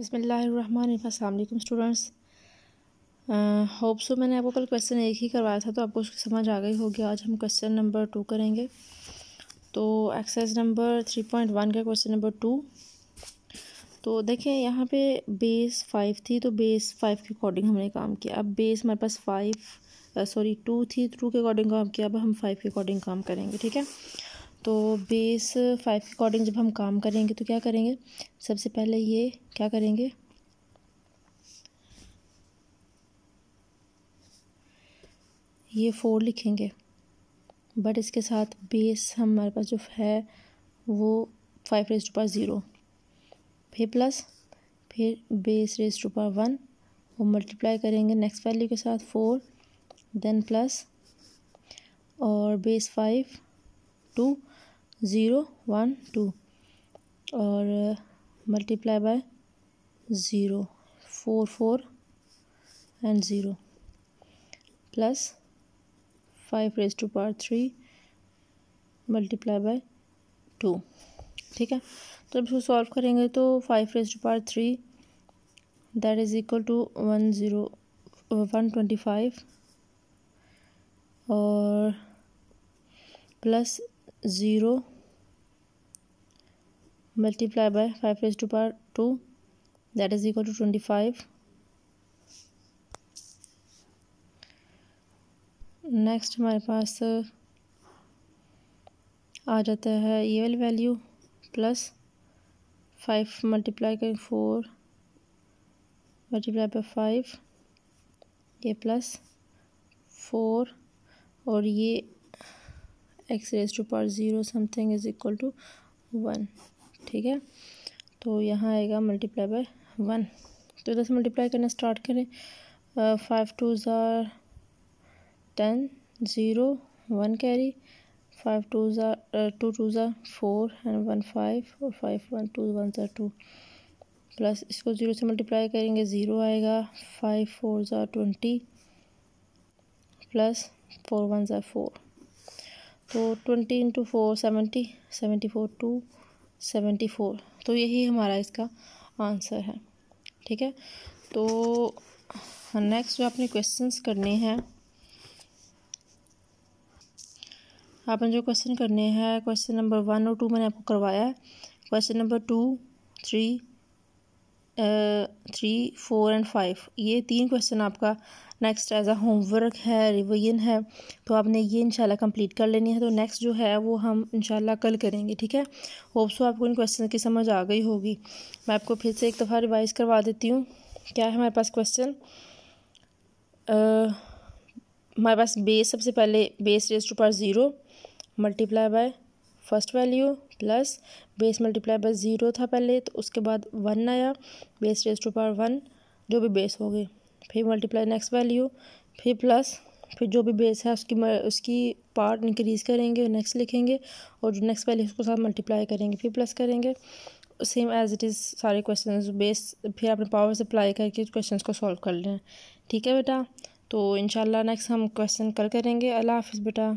बसमिलकुम students hope so मैंने आपको कल क्वेश्चन एक ही करवाया था तो आपको उसकी समझ आ गई होगी आज हम क्वेश्चन नंबर टू करेंगे तो exercise number three point one का क्वेश्चन नंबर टू तो देखें यहाँ पे बेस फाइव थी तो बेस फाइव के अकॉर्डिंग हमने काम किया अब बेस हमारे पास फाइव सॉरी टू थी तो टू के अकॉर्डिंग काम किया अब हम फाइव के अकॉर्डिंग काम करेंगे ठीक है तो बेस फाइव के अकॉर्डिंग जब हम काम करेंगे तो क्या करेंगे सबसे पहले ये क्या करेंगे ये फोर लिखेंगे बट इसके साथ बेस हमारे पास जो है वो five raise to power zero फिर प्लस फिर base raise to power one वो मल्टीप्लाई करेंगे नेक्स्ट वैल्यू के साथ फोर देन प्लस और base five two zero one two और multiply by zero four four and zero plus five raise to power three multiply by two ठीक है तो जब इसको सॉल्व करेंगे तो five raise to power three that is equal to one zero one twenty five और plus zero multiply by five raise to power two that is equal to twenty five next हमारे पास आ जाता है e ये वाली value plus five multiply करें four multiply by five ये प्लस फोर और ये x raise to power zero something is equal to one ठीक है तो यहाँ आएगा मल्टीप्लाई बाय वन तो इधर से मल्टीप्लाई करना स्टार्ट करें फाइव टू ज़ार ten zero one carry five two ज़ार टू टू ज़ार फोर एंड वन फाइव और फाइव वन टू वन ज़ार टू प्लस इसको ज़ीरो से मल्टीप्लाई करेंगे ज़ीरो आएगा फाइव फोर ज़ार ट्वेंटी प्लस फोर वन ज़ार फोर तो twenty into four seventy seventy four two seventy four तो यही हमारा इसका आंसर है ठीक है तो नेक्स्ट हाँ, जो आपने क्वेश्चंस करने हैं आपने जो क्वेश्चन करने हैं क्वेश्चन नंबर वन और टू मैंने आपको करवाया है question number two three three four and five ये तीन क्वेश्चन आपका नेक्स्ट एज आ होमवर्क है रिविजन है तो आपने ये इंशाल्लाह कंप्लीट कर लेनी है तो नेक्स्ट जो है वो हम इंशाल्लाह कल करेंगे ठीक है होप सो आपको इन क्वेश्चन की समझ आ गई होगी मैं आपको फिर से एक दफ़ा रिवाइज करवा देती हूँ क्या है हमारे पास क्वेश्चन हमारे पास बेस सबसे पहले base raise to power zero multiply by first value plus base multiply by zero था पहले तो उसके बाद वन आया base raise to power one जो भी बेस हो गई फिर मल्टीप्लाई नेक्स्ट वैल्यू फिर प्लस फिर जो भी बेस है उसकी उसकी पार्ट इंक्रीज़ करेंगे नेक्स्ट लिखेंगे और जो नेक्स्ट वैल्यू उसको साथ मल्टीप्लाई करेंगे फिर प्लस करेंगे सेम एज इट इज़ सारे क्वेश्चन बेस फिर आपने पावर से अप्लाई करके क्वेश्चन को सॉल्व कर लें ठीक है बेटा तो इनशाला नेक्स्ट हम क्वेश्चन कल करेंगे अल्लाह हाफिज़ बेटा